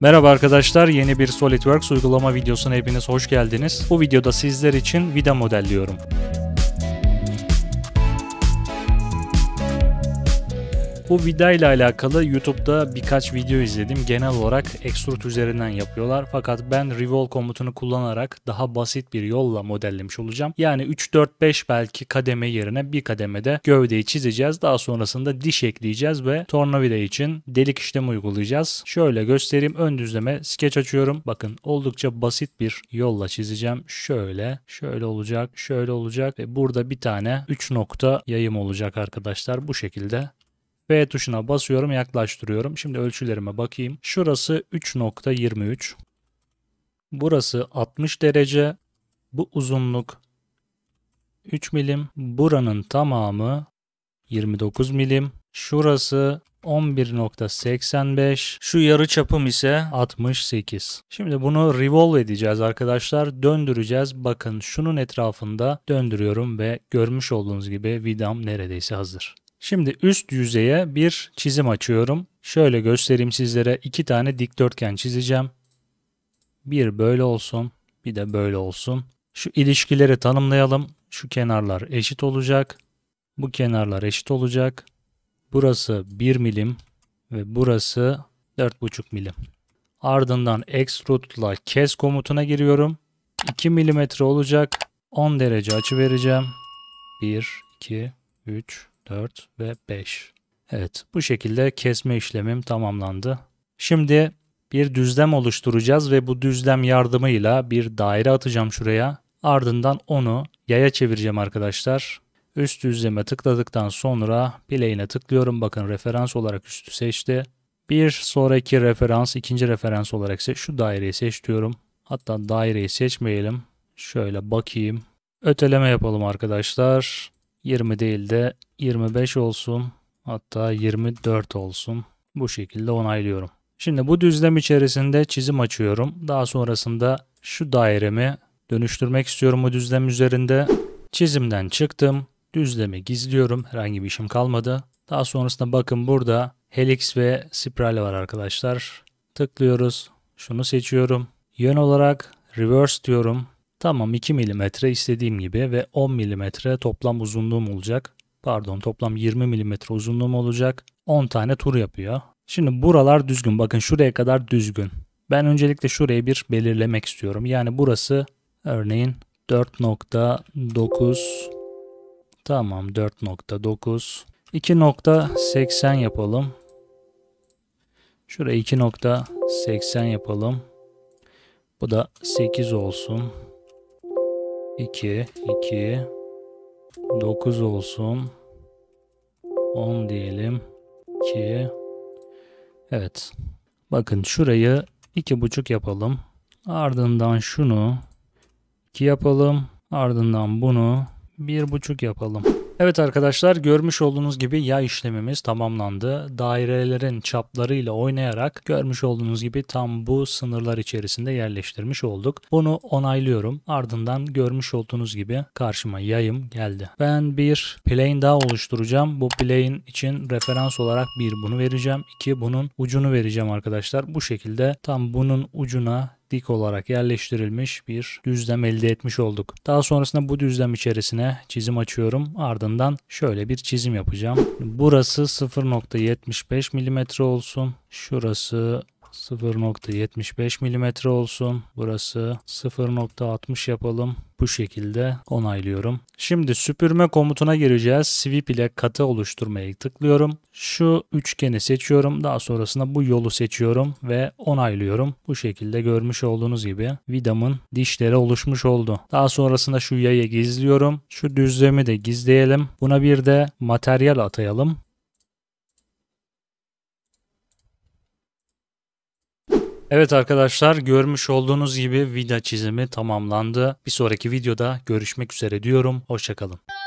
Merhaba arkadaşlar, yeni bir SolidWorks uygulama videosuna hepiniz hoş geldiniz. Bu videoda sizler için vida modelliyorum. Bu vida ile alakalı YouTube'da birkaç video izledim. Genel olarak extrude üzerinden yapıyorlar. Fakat ben revolve komutunu kullanarak daha basit bir yolla modellemiş olacağım. Yani 3, 4, 5 belki kademe yerine bir kademede gövdeyi çizeceğiz. Daha sonrasında diş ekleyeceğiz ve tornavida için delik işlemi uygulayacağız. Şöyle göstereyim. Ön düzleme sketch açıyorum. Bakın oldukça basit bir yolla çizeceğim. Şöyle, şöyle olacak, şöyle olacak ve burada bir tane 3 nokta yayım olacak arkadaşlar. Bu şekilde B tuşuna basıyorum yaklaştırıyorum. Şimdi ölçülerime bakayım. Şurası 3.23. Burası 60 derece. Bu uzunluk 3 milim. Buranın tamamı 29 milim. Şurası 11.85. Şu yarı çapım ise 68. Şimdi bunu revolve edeceğiz arkadaşlar. Döndüreceğiz. Bakın şunun etrafında döndürüyorum ve görmüş olduğunuz gibi vidam neredeyse hazır. Şimdi üst yüzeye bir çizim açıyorum. Şöyle göstereyim sizlere. iki tane dikdörtgen çizeceğim. Bir böyle olsun. Bir de böyle olsun. Şu ilişkileri tanımlayalım. Şu kenarlar eşit olacak. Bu kenarlar eşit olacak. Burası 1 milim ve burası 4,5 milim. Ardından extrude'la kes komutuna giriyorum. 2 milimetre olacak. 10 derece açı vereceğim. 1, 2, 3, 4 ve 5. Evet bu şekilde kesme işlemim tamamlandı. Şimdi bir düzlem oluşturacağız ve bu düzlem yardımıyla bir daire atacağım şuraya. Ardından onu yaya çevireceğim arkadaşlar. Üst düzleme tıkladıktan sonra bileğine tıklıyorum. Bakın referans olarak üstü seçti. Bir sonraki referans, ikinci referans olarak ise şu daireyi seç diyorum. Hatta daireyi seçmeyelim. Şöyle bakayım. Öteleme yapalım arkadaşlar. 20 değil de 25 olsun. Hatta 24 olsun. Bu şekilde onaylıyorum. Şimdi bu düzlem içerisinde çizim açıyorum. Daha sonrasında şu dairemi dönüştürmek istiyorum bu düzlem üzerinde. Çizimden çıktım. Düzlemi gizliyorum. Herhangi bir işim kalmadı. Daha sonrasında bakın burada helix ve spiral var arkadaşlar. Tıklıyoruz. Şunu seçiyorum. Yön olarak reverse diyorum. Tamam 2 mm istediğim gibi ve 10 mm toplam uzunluğum olacak pardon toplam 20 mm uzunluğum olacak. 10 tane tur yapıyor. Şimdi buralar düzgün. Bakın şuraya kadar düzgün. Ben öncelikle şurayı bir belirlemek istiyorum. Yani burası örneğin 4.9 tamam 4.9 2.80 yapalım. Şuraya 2.80 yapalım. Bu da 8 olsun. 2 2 9 olsun. 10 diyelim. 2 Evet. Bakın şurayı 2,5 yapalım. Ardından şunu 2 yapalım. Ardından bunu 1,5 yapalım. Evet arkadaşlar görmüş olduğunuz gibi yay işlemimiz tamamlandı. Dairelerin çaplarıyla oynayarak görmüş olduğunuz gibi tam bu sınırlar içerisinde yerleştirmiş olduk. Bunu onaylıyorum. Ardından görmüş olduğunuz gibi karşıma yayım geldi. Ben bir plane daha oluşturacağım. Bu plane için referans olarak bir bunu vereceğim. iki bunun ucunu vereceğim arkadaşlar. Bu şekilde tam bunun ucuna dik olarak yerleştirilmiş bir düzlem elde etmiş olduk. Daha sonrasında bu düzlem içerisine çizim açıyorum. Ardından şöyle bir çizim yapacağım. Burası 0.75 mm olsun. Şurası 0.75 mm olsun. Burası 0.60 yapalım. Bu şekilde onaylıyorum. Şimdi süpürme komutuna gireceğiz. Sweep ile katı oluşturmayı tıklıyorum. Şu üçgeni seçiyorum. Daha sonrasında bu yolu seçiyorum ve onaylıyorum. Bu şekilde görmüş olduğunuz gibi vidamın dişleri oluşmuş oldu. Daha sonrasında şu yayı gizliyorum. Şu düzlemi de gizleyelim. Buna bir de materyal atayalım. Evet arkadaşlar görmüş olduğunuz gibi vida çizimi tamamlandı. Bir sonraki videoda görüşmek üzere diyorum. Hoşçakalın.